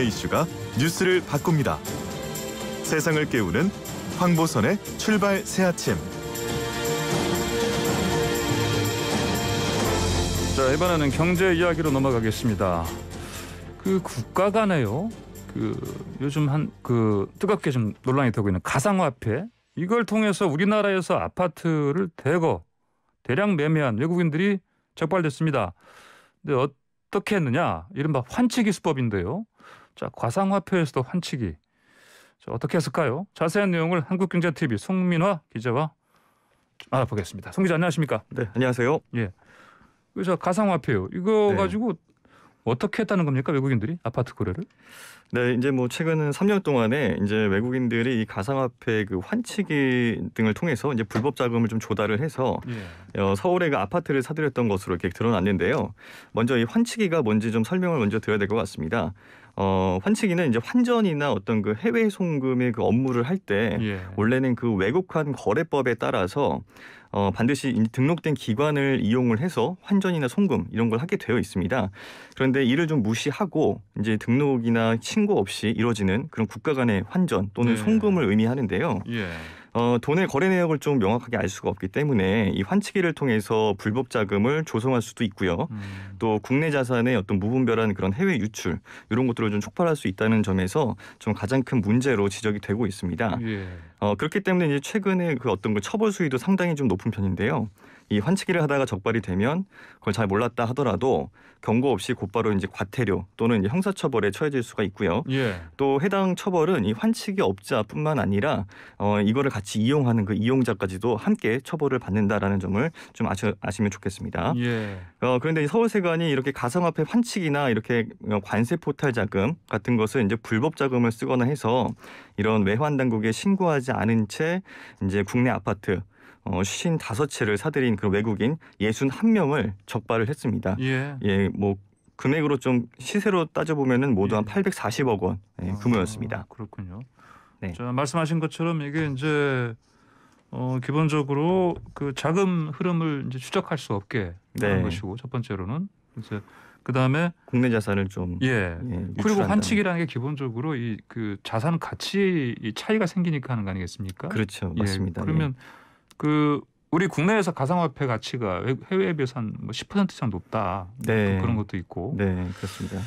오늘의 이슈가 뉴스를 바꿉니다. 세상을 깨우는 황보선의 출발 새 아침. 자, 이번에는 경제 이야기로 넘어가겠습니다. 그 국가 간에요. 그 요즘 한 그 뜨겁게 좀 논란이 되고 있는 가상화폐 이걸 통해서 우리나라에서 아파트를 대거 대량 매매한 외국인들이 적발됐습니다. 근데 어떻게 했느냐? 이른바 환치 기수법인데요. 자, 과상화폐에서도 환치기. 자, 어떻게 했을까요? 자세한 내용을 한국경제TV 송민화 기자와 알아보겠습니다. 송 기자 안녕하십니까? 네, 안녕하세요. 예. 그래서 가상화폐요. 이거 네. 가지고 어떻게 했다는 겁니까 외국인들이 아파트 거래를? 네, 이제 뭐 최근 3년 동안에 이제 외국인들이 이 가상화폐 그 환치기 등을 통해서 이제 불법 자금을 좀 조달을 해서 예. 어, 서울에그 아파트를 사들였던 것으로 이렇게 드러났는데요. 먼저 이 환치기가 뭔지 좀 설명을 먼저 드려야 될 것 같습니다. 어, 환측기는 이제 환전이나 어떤 그 해외 송금의 그 업무를 할때 예. 원래는 그 외국환 거래법에 따라서 어, 반드시 등록된 기관을 이용을 해서 환전이나 송금 이런 걸 하게 되어 있습니다. 그런데 이를 좀 무시하고 이제 등록이나 신고 없이 이루어지는 그런 국가 간의 환전 또는 예. 송금을 의미하는데요. 예. 어, 돈의 거래 내역을 좀 명확하게 알 수가 없기 때문에 이 환치기를 통해서 불법 자금을 조성할 수도 있고요. 음. 또 국내 자산의 어떤 무분별한 그런 해외 유출 이런 것들을 좀 촉발할 수 있다는 점에서 좀 가장 큰 문제로 지적이 되고 있습니다. 예. 어, 그렇기 때문에 이제 최근에 그 어떤 그 처벌 수위도 상당히 좀 높은 편인데요. 이 환치기를 하다가 적발이 되면 그걸 잘 몰랐다 하더라도 경고 없이 곧바로 이제 과태료 또는 이제 형사처벌에 처해질 수가 있고요. 예. 또 해당 처벌은 이 환치기 업자뿐만 아니라 어, 이거를 같이 이용하는 그 이용자까지도 함께 처벌을 받는다라는 점을 좀 아셔, 아시면 좋겠습니다. 예. 어, 그런데 서울세관이 이렇게 가상화폐 환치기나 이렇게 어, 관세 포탈 자금 같은 것을 이제 불법 자금을 쓰거나 해서 이런 외환 당국에 신고하지 않은 채 이제 국내 아파트 어, 신 다섯 채를 사들인 그 외국인 예순 한 명을 적발을 했습니다. 예. 예, 뭐 금액으로 좀 시세로 따져보면은 모두 예. 한 840억 원 예, 아, 규모였습니다. 아, 그렇군요. 네. 자, 말씀하신 것처럼 이게 이제 어, 기본적으로 그 자금 흐름을 이제 추적할 수 없게 네. 하는 네. 것이고 첫 번째로는 이제 그 다음에 국내 자산을 좀 예, 예 그리고 환칙이라는 게 기본적으로 이 그 자산 가치 이 차이가 생기니까 하는 거 아니겠습니까? 그렇죠, 예, 맞습니다. 예. 그러면 예. 그 우리 국내에서 가상화폐 가치가 해외에 비해서 한 10% 뭐 이상 높다. 뭐 네. 그런 것도 있고. 네, 그렇습니다.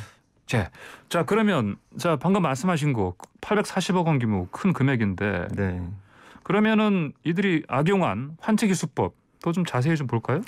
자, 자 그러면 자 방금 말씀하신 거 840억 원 규모 큰 금액인데. 네. 그러면은 이들이 악용한 환체 기수법 또 좀 자세히 좀 볼까요?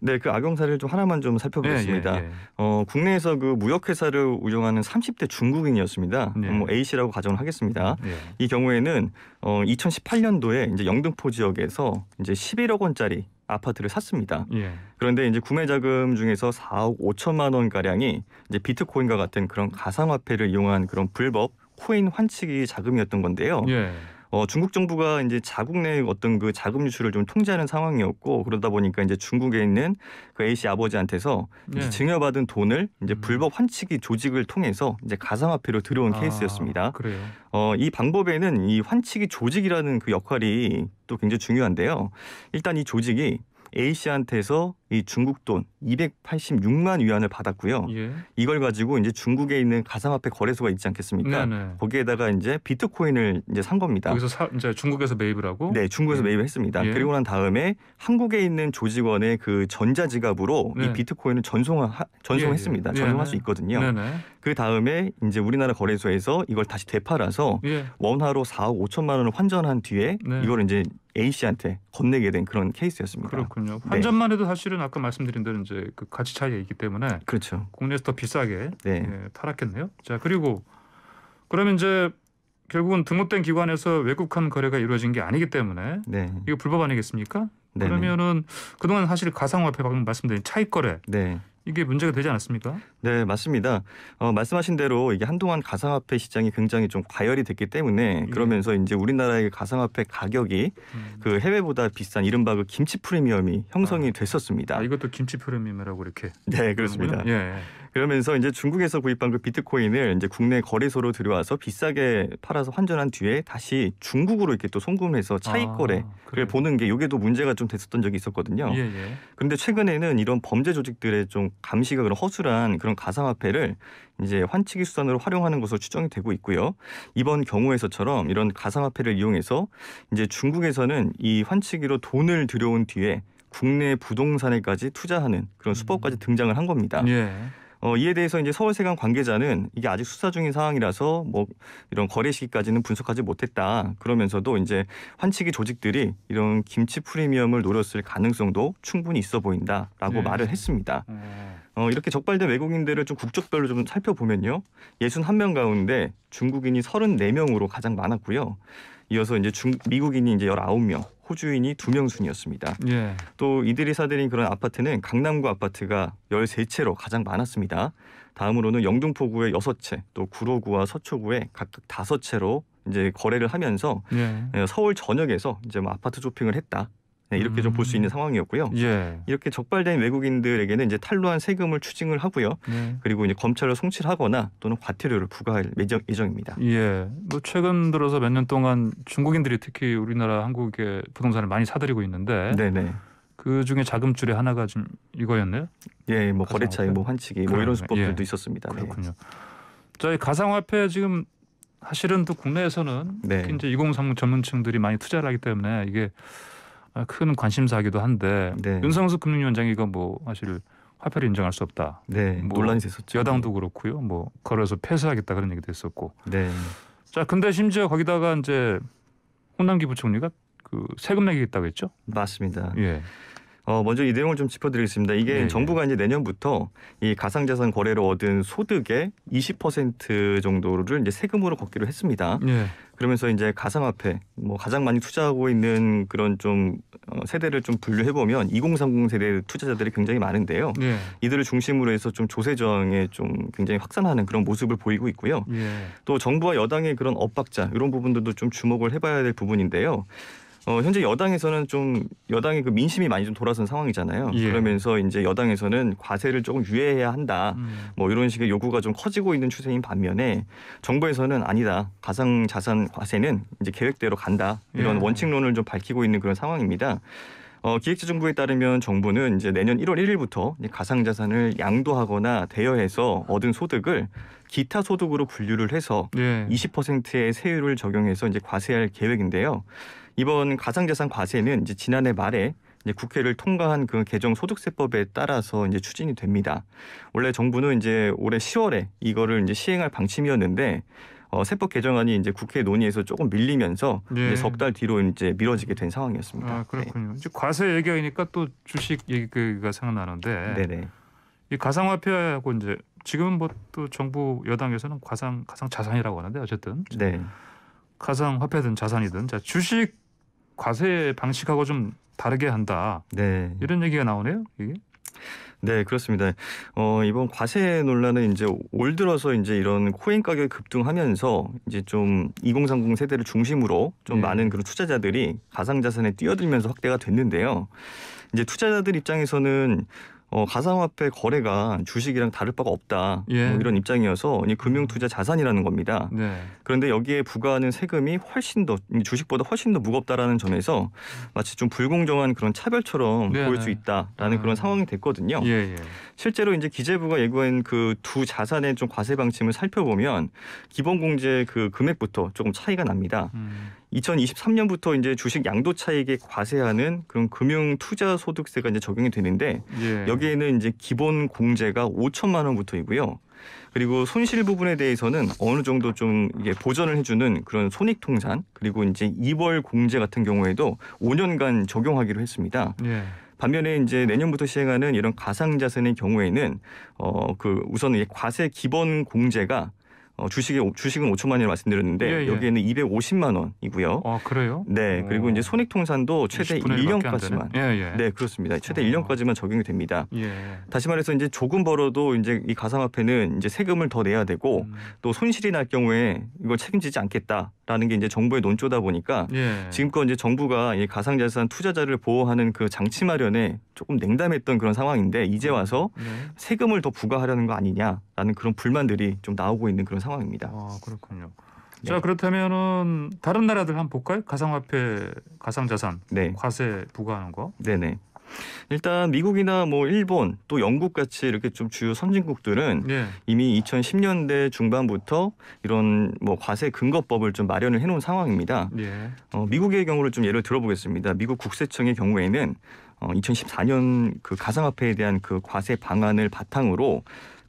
네, 그 악용 사례를 좀 하나만 좀 살펴보겠습니다. 예, 예, 예. 어, 국내에서 그 무역 회사를 운영하는 30대 중국인이었습니다. 네. 뭐 A 씨라고 가정을 하겠습니다. 네. 이 경우에는 어, 2018년도에 이제 영등포 지역에서 이제 11억 원짜리 아파트를 샀습니다. 예. 그런데 이제 구매 자금 중에서 4억 5천만 원 가량이 이제 비트코인과 같은 그런 가상화폐를 이용한 그런 불법 코인 환치기 자금이었던 건데요. 예. 어, 중국 정부가 이제 자국 내 어떤 그 자금 유출을 좀 통제하는 상황이었고 그러다 보니까 이제 중국에 있는 그 A 씨 아버지한테서 네. 증여받은 돈을 이제 음. 불법 환치기 조직을 통해서 이제 가상화폐로 들어온 아, 케이스였습니다. 그래요. 어, 이 방법에는 이 환치기 조직이라는 그 역할이 또 굉장히 중요한데요. 일단 이 조직이 A 씨한테서 이 중국 돈 286만 위안을 받았고요. 예. 이걸 가지고 이제 중국에 있는 가상화폐 거래소가 있지 않겠습니까? 네네. 거기에다가 이제 비트코인을 이제 산 겁니다. 여기서 사, 이제 중국에서 매입을 하고? 네, 중국에서 예. 매입을 했습니다. 예. 그리고 난 다음에 한국에 있는 조직원의 그 전자지갑으로 네. 이 비트코인을 전송 전송했습니다. 예, 예. 네, 전송할 네. 수 있거든요. 그 다음에 이제 우리나라 거래소에서 이걸 다시 되팔아서 예. 원화로 4억 5천만 원을 환전한 뒤에 네. 이걸 이제 A 씨한테 건네게 된 그런 케이스였습니다. 그렇군요. 네. 환전만 해도 사실 사실은 아까 말씀드린 대로 이제 그 가치 차이가 있기 때문에 그렇죠. 국내에서 더 비싸게 네. 예, 타락했네요. 자 그리고 그러면 이제 결국은 등록된 기관에서 외국한 거래가 이루어진 게 아니기 때문에 네. 이거 불법 아니겠습니까? 네네. 그러면은 그동안 사실 가상화폐 방금 말씀드린 차익 거래 네. 이게 문제가 되지 않았습니까? 네, 맞습니다. 어, 말씀하신 대로 이게 한동안 가상화폐 시장이 굉장히 좀 과열이 됐기 때문에 예. 그러면서 이제 우리나라의 가상화폐 가격이 음. 그 해외보다 비싼 이른바 그 김치 프리미엄이 형성이 아. 됐었습니다. 아, 이것도 김치 프리미엄이라고 이렇게. 네, 그렇습니다. 예. 예. 그러면서 이제 중국에서 구입한 그 비트코인을 이제 국내 거래소로 들여와서 비싸게 팔아서 환전한 뒤에 다시 중국으로 이렇게 또 송금해서 차익 아, 거래를 그 보는 게 이게 또 문제가 좀 됐었던 적이 있었거든요. 예, 예. 그런데 최근에는 이런 범죄 조직들의 좀 감시가 그런 허술한 그런 가상화폐를 이제 환치기 수단으로 활용하는 것으로 추정이 되고 있고요. 이번 경우에서처럼 이런 가상화폐를 이용해서 이제 중국에서는 이 환치기로 돈을 들여온 뒤에 국내 부동산에까지 투자하는 그런 수법까지 음. 등장을 한 겁니다. 예. 어, 이에 대해서 이제 서울세관 관계자는 이게 아직 수사 중인 상황이라서 뭐 이런 거래 시기까지는 분석하지 못했다. 그러면서도 이제 환치기 조직들이 이런 김치 프리미엄을 노렸을 가능성도 충분히 있어 보인다라고 네. 말을 했습니다. 네. 어, 이렇게 적발된 외국인들을 좀 국적별로 좀 살펴보면요. 61명 가운데 중국인이 34명으로 가장 많았고요. 이어서 이제 중, 미국인이 이제 19명, 호주인이 2명 순이었습니다. 예. 또 이들이 사들인 그런 아파트는 강남구 아파트가 13채로 가장 많았습니다. 다음으로는 영등포구의 6채, 또 구로구와 서초구의 각각 5채로 이제 거래를 하면서 예. 예. 서울 전역에서 이제 뭐 아파트 쇼핑을 했다. 네, 이렇게 좀 볼 수 있는 음. 상황이었고요. 예. 이렇게 적발된 외국인들에게는 이제 탈루한 세금을 추징을 하고요. 예. 그리고 이제 검찰로 송치하거나 또는 과태료를 부과할 예정, 입니다 예. 뭐 최근 들어서 몇 년 동안 중국인들이 특히 우리나라 한국의 부동산을 많이 사들이고 있는데 네네. 그 중에 자금줄의 하나가 좀 이거였네요. 예, 뭐 거래차의 뭐 환치기 뭐 이런 수법들도 예. 있었습니다. 네. 그렇군요. 네. 저희 가상화폐 지금 사실은 또 국내에서는 네. 이제 2030 전문층들이 많이 투자를 하기 때문에 이게 아, 큰 관심사이기도 한데 네. 윤상수 금융위원장이가 뭐 사실 화폐를 인정할 수 없다. 네, 뭐 논란이 됐었죠. 여당도 그렇고요. 뭐 걸어서 폐쇄하겠다 그런 얘기도 했었고. 네. 자, 근데 심지어 거기다가 이제 홍남기 부총리가 그 세금 내기겠다고 했죠? 맞습니다. 예. 어, 먼저 이 내용을 좀 짚어드리겠습니다. 이게 네. 정부가 이제 내년부터 이 가상자산 거래로 얻은 소득의 20% 정도를 이제 세금으로 걷기로 했습니다. 네. 그러면서 이제 가상화폐 뭐 가장 많이 투자하고 있는 그런 좀 어, 세대를 좀 분류해 보면 2030 세대 투자자들이 굉장히 많은데요. 예. 이들을 중심으로 해서 좀 조세정에 좀 굉장히 확산하는 그런 모습을 보이고 있고요. 예. 또 정부와 여당의 그런 엇박자 이런 부분들도 좀 주목을 해봐야 될 부분인데요. 어, 현재 여당에서는 좀 여당의 그 민심이 많이 좀 돌아선 상황이잖아요. 예. 그러면서 이제 여당에서는 과세를 조금 유예해야 한다. 음. 뭐 이런 식의 요구가 좀 커지고 있는 추세인 반면에 정부에서는 아니다. 가상 자산 과세는 이제 계획대로 간다. 이런 예. 원칙론을 좀 밝히고 있는 그런 상황입니다. 어, 기획재정부에 따르면 정부는 이제 내년 1월 1일부터 가상자산을 양도하거나 대여해서 얻은 소득을 기타 소득으로 분류를 해서 예. 20%의 세율을 적용해서 이제 과세할 계획인데요. 이번 가상자산 과세는 이제 지난해 말에 이제 국회를 통과한 그 개정 소득세법에 따라서 이제 추진이 됩니다. 원래 정부는 이제 올해 10월에 이거를 이제 시행할 방침이었는데 어, 세법 개정안이 이제 국회 논의에서 조금 밀리면서 네. 석달 뒤로 이제 미뤄지게 된 상황이었습니다. 아, 그렇군요. 네. 이제 과세 얘기하니까 또 주식 얘기가 생각나는데 네네. 이 가상화폐하고 이제 지금 뭐 또 정부 여당에서는 가상 가상 자산이라고 하는데 어쨌든 네. 가상 화폐든 자산이든 자 주식 과세 방식하고 좀 다르게 한다. 네. 이런 얘기가 나오네요. 이게. 네, 그렇습니다. 어, 이번 과세 논란은 이제 올 들어서 이제 이런 코인 가격 급등하면서 이제 좀 2030 세대를 중심으로 좀 네. 많은 그런 투자자들이 가상 자산에 뛰어들면서 확대가 됐는데요. 이제 투자자들 입장에서는 어, 가상화폐 거래가 주식이랑 다를 바가 없다 예. 뭐 이런 입장이어서 이 금융투자 자산이라는 겁니다. 네. 그런데 여기에 부과하는 세금이 훨씬 더 주식보다 훨씬 더 무겁다라는 점에서 마치 좀 불공정한 그런 차별처럼 네. 보일 수 있다라는 아. 그런 상황이 됐거든요. 예. 예. 실제로 이제 기재부가 예고한 그 두 자산의 좀 과세 방침을 살펴보면 기본공제 그 금액부터 조금 차이가 납니다. 음. 2023년부터 이제 주식 양도 차익에 과세하는 그런 금융 투자 소득세가 이제 적용이 되는데 예. 여기에는 이제 기본 공제가 5천만 원부터이고요. 그리고 손실 부분에 대해서는 어느 정도 좀 이게 보전을 해주는 그런 손익 통산 그리고 이제 이월 공제 같은 경우에도 5년간 적용하기로 했습니다. 예. 반면에 이제 내년부터 시행하는 이런 가상자산의 경우에는 어 그 우선 과세 기본 공제가 어, 주식에 주식은 5천만 원을 말씀드렸는데 예, 예. 여기에는 250만 원이고요. 아 그래요? 네 그리고 오. 이제 손익통산도 최대 1년까지만 예, 예, 네 그렇습니다. 최대 오. 아. 1년까지만 적용이 됩니다. 예. 다시 말해서 이제 조금 벌어도 이제 이 가상화폐는 이제 세금을 더 내야 되고 음. 또 손실이 날 경우에 이걸 책임지지 않겠다라는 게 이제 정부의 논조다 보니까 예. 지금껏 이제 정부가 이 가상자산 투자자를 보호하는 그 장치 마련에 조금 냉담했던 그런 상황인데 이제 와서 네. 세금을 더 부과하려는 거 아니냐라는 그런 불만들이 좀 나오고 있는 그런. 상황입니다. 아 그렇군요. 네. 자 그렇다면은 다른 나라들 한번 볼까요? 가상화폐, 가상자산, 네. 과세 부과하는 거. 네네. 일단 미국이나 뭐 일본 또 영국 같이 이렇게 좀 주요 선진국들은 네. 이미 2010년대 중반부터 이런 뭐 과세 근거법을 좀 마련을 해놓은 상황입니다. 네. 어, 미국의 경우를 좀 예를 들어보겠습니다. 미국 국세청의 경우에는 어, 2014년 그 가상화폐에 대한 그 과세 방안을 바탕으로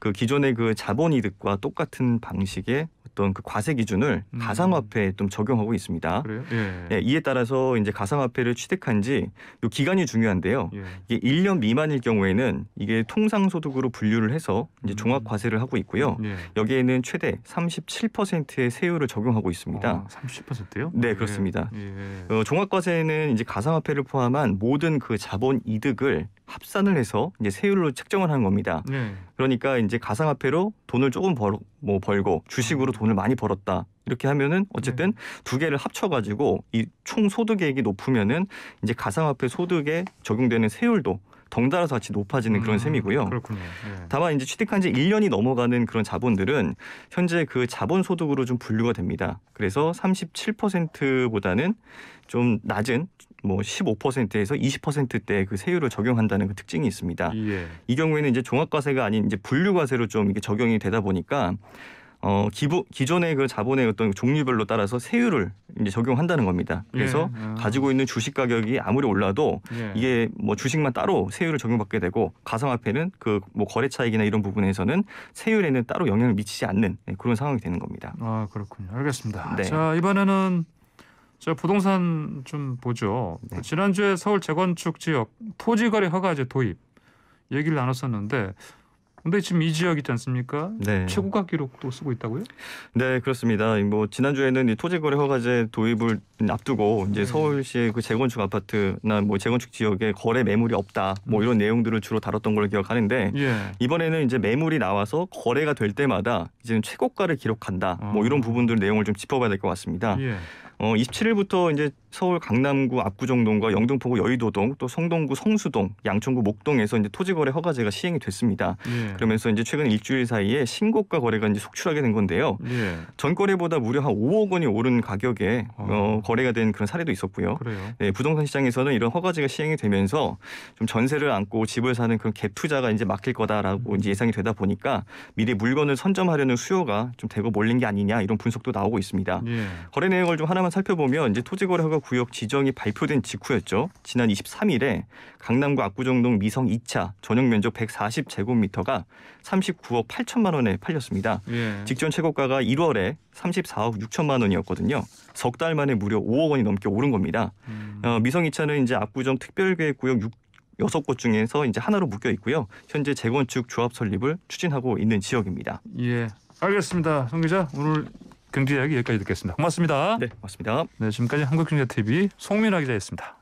그 기존의 그 자본이득과 똑같은 방식의 어떤 그 과세 기준을 음. 가상화폐에 좀 적용하고 있습니다. 그래요? 예. 예, 이에 따라서 이제 가상화폐를 취득한 지요 기간이 중요한데요. 예. 이게 1년 미만일 경우에는 이게 통상소득으로 분류를 해서 이제 음. 종합과세를 하고 있고요. 예. 여기에는 최대 37%의 세율을 적용하고 있습니다. 아, 30%요? 네, 그렇습니다. 예. 예. 어, 종합과세는 이제 가상화폐를 포함한 모든 그 자본 이득을 합산을 해서 이제 세율로 책정을 한 겁니다. 네. 그러니까 이제 가상화폐로 돈을 조금 벌, 뭐 벌고 주식으로 음. 돈을 많이 벌었다. 이렇게 하면은 어쨌든 네. 두 개를 합쳐가지고 이 총 소득액이 높으면은 이제 가상화폐 소득에 적용되는 세율도 덩달아서 같이 높아지는 그런 음, 셈이고요. 그렇군요. 네. 다만 이제 취득한 지 1년이 넘어가는 그런 자본들은 현재 그 자본 소득으로 좀 분류가 됩니다. 그래서 37%보다는 좀 낮은 뭐 15%에서 20%대 그 세율을 적용한다는 그 특징이 있습니다. 예. 이 경우에는 이제 종합과세가 아닌 이제 분류과세로 좀 이게 적용이 되다 보니까 어 기부, 기존의 그 자본의 어떤 종류별로 따라서 세율을 이제 적용한다는 겁니다. 그래서 예. 아. 가지고 있는 주식 가격이 아무리 올라도 예. 이게 뭐 주식만 따로 세율을 적용받게 되고 가상화폐는 그 뭐 거래 차익이나 이런 부분에서는 세율에는 따로 영향을 미치지 않는 예, 그런 상황이 되는 겁니다. 아 그렇군요. 알겠습니다. 네. 자 이번에는 자 부동산 좀 보죠. 네. 지난주에 서울 재건축 지역 토지거래 허가제 도입 얘기를 나눴었는데 근데 지금 이 지역 있지 않습니까? 네. 최고가 기록도 쓰고 있다고요? 네, 그렇습니다. 뭐 지난주에는 토지거래 허가제 도입을 앞두고 이제 네. 서울시의 그 재건축 아파트나 뭐 재건축 지역에 거래 매물이 없다. 뭐 음. 이런 내용들을 주로 다뤘던 걸로 기억하는데 예. 이번에는 이제 매물이 나와서 거래가 될 때마다 이제는 최고가를 기록한다. 뭐 아. 이런 부분들 내용을 좀 짚어봐야 될 것 같습니다. 예. 어, 27일부터 이제 서울 강남구 압구정동과 영등포구 여의도동 또 성동구 성수동 양천구 목동에서 이제 토지거래 허가제가 시행이 됐습니다. 예. 그러면서 이제 최근 일주일 사이에 신고가 거래가 이제 속출하게 된 건데요. 예. 전거래보다 무려 한 5억 원이 오른 가격에 아. 어, 거래가 된 그런 사례도 있었고요. 그래요? 네, 부동산 시장에서는 이런 허가제가 시행이 되면서 좀 전세를 안고 집을 사는 그런 갭 투자가 이제 막힐 거다라고 음. 이제 예상이 되다 보니까 미리 물건을 선점하려는 수요가 좀 대거 몰린 게 아니냐 이런 분석도 나오고 있습니다. 예. 거래 내역을 좀 하나만 상황을 살펴보면 이제 토지거래허가 구역 지정이 발표된 직후였죠. 지난 23일에 강남구 압구정동 미성 2차 전용 면적 140제곱미터가 39억 8천만 원에 팔렸습니다. 예. 직전 최고가가 1월에 34억 6천만 원이었거든요. 석 달 만에 무려 5억 원이 넘게 오른 겁니다. 음. 어, 미성 2차는 이제 압구정 특별계획구역 6 여섯 곳 중에서 이제 하나로 묶여 있고요. 현재 재건축 조합 설립을 추진하고 있는 지역입니다. 예. 알겠습니다. 송 기자, 오늘 경제 이야기 여기까지 듣겠습니다. 고맙습니다. 네, 고맙습니다. 네, 지금까지 한국경제TV 송민아 기자였습니다.